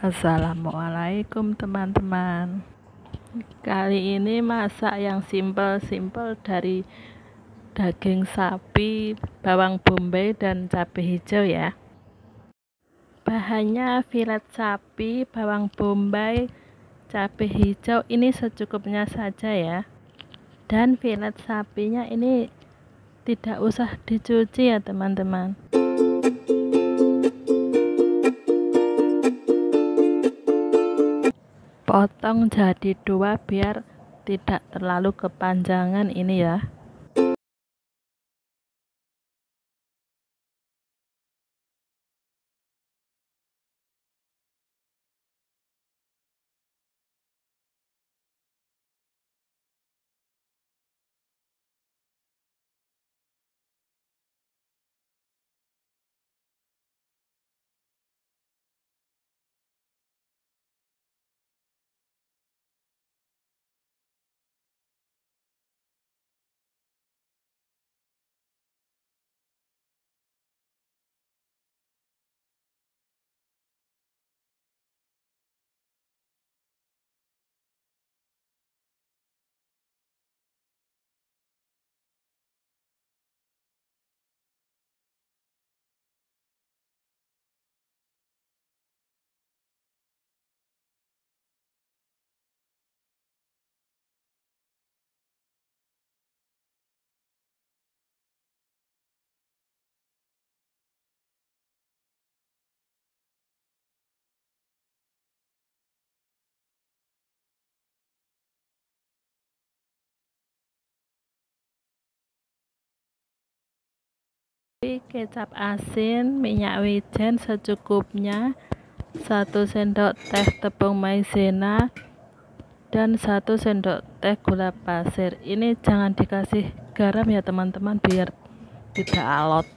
Assalamualaikum teman-teman Kali ini masak yang simple-simple dari daging sapi, bawang bombay, dan cabai hijau ya Bahannya filet sapi, bawang bombay, cabai hijau ini secukupnya saja ya Dan filet sapinya ini tidak usah dicuci ya teman-teman potong jadi dua biar tidak terlalu kepanjangan ini ya kecap asin, minyak wijen secukupnya, satu sendok teh tepung maizena dan satu sendok teh gula pasir. Ini jangan dikasih garam ya teman-teman biar tidak alot.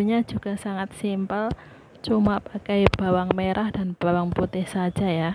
bumbunya juga sangat simpel cuma pakai bawang merah dan bawang putih saja ya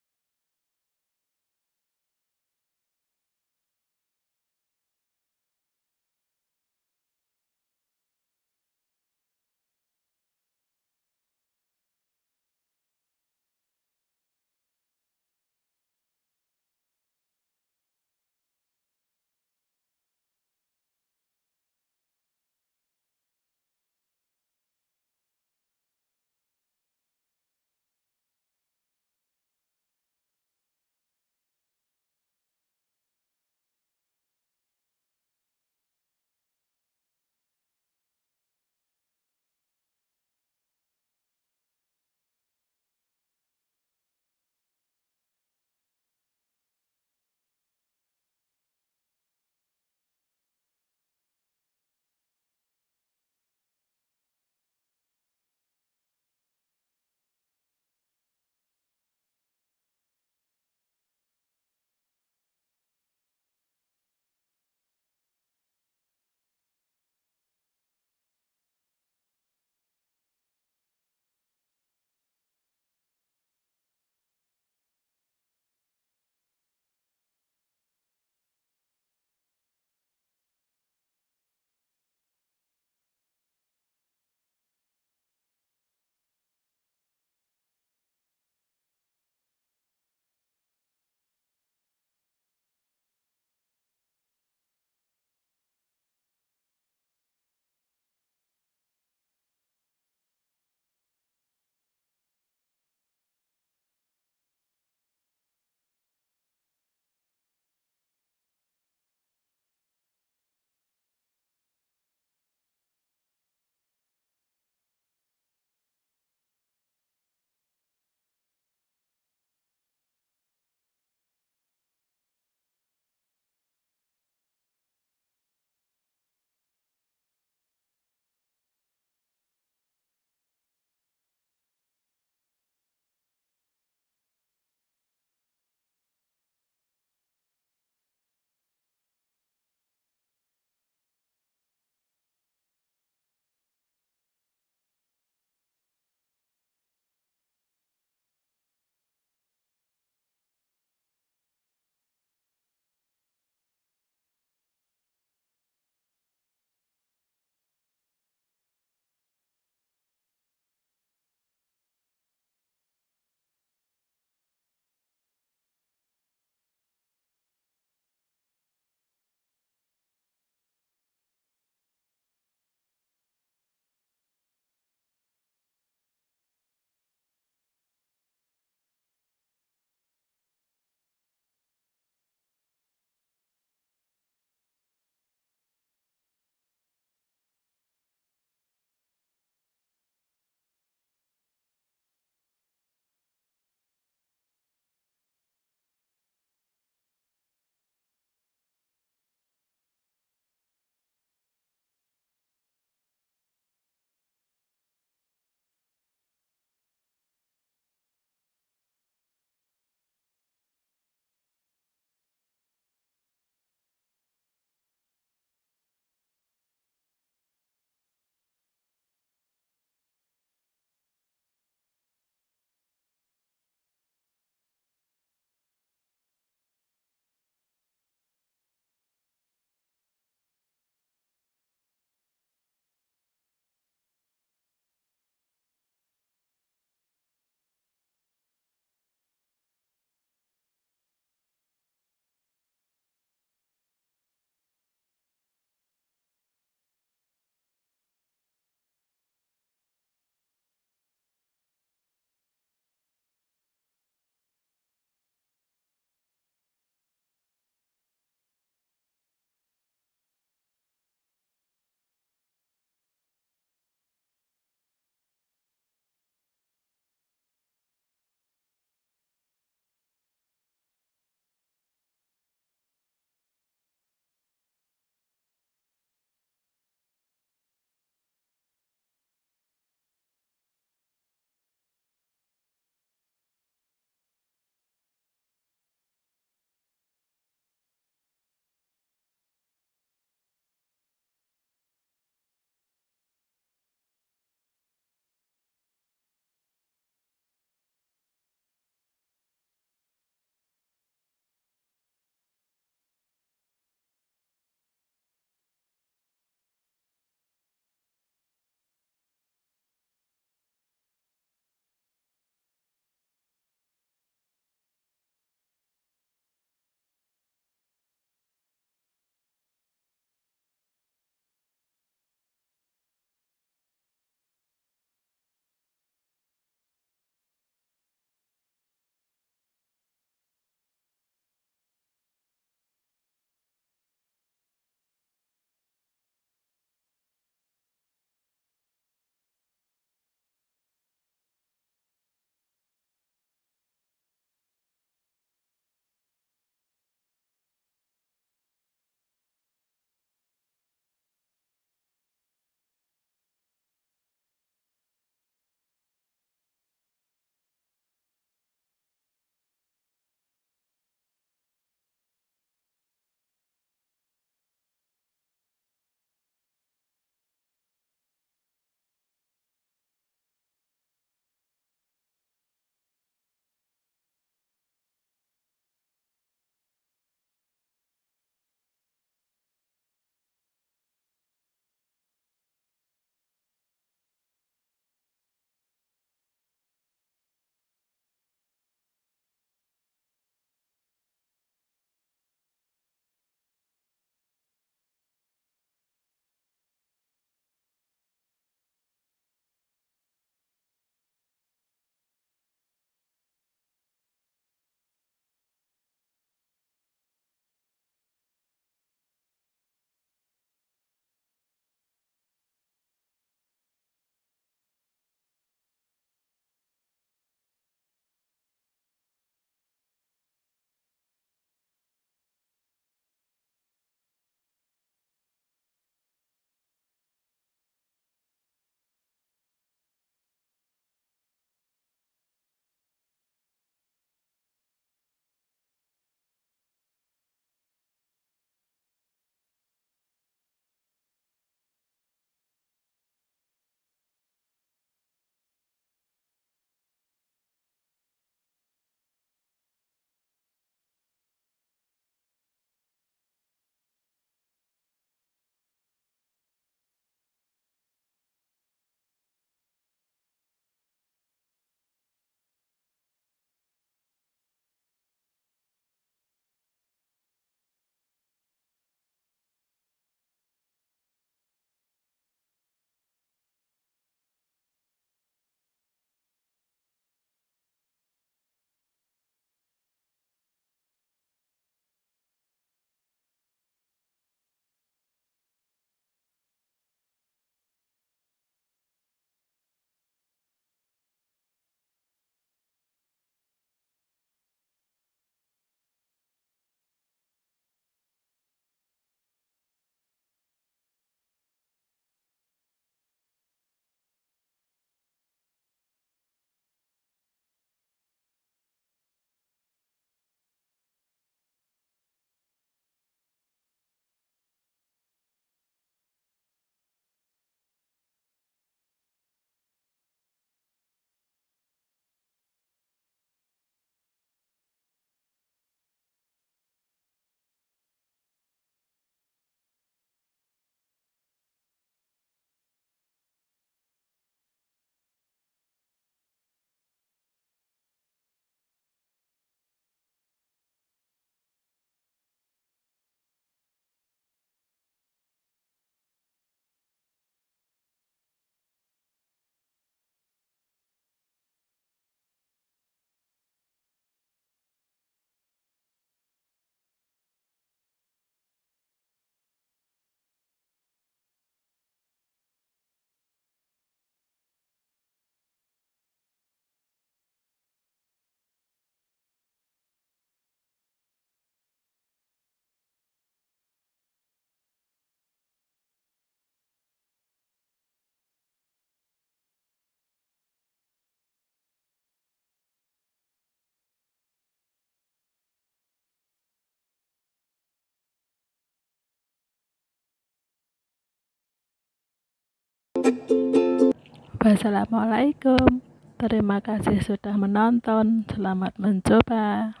Wassalamualaikum. Terima kasih sudah menonton. Selamat mencoba.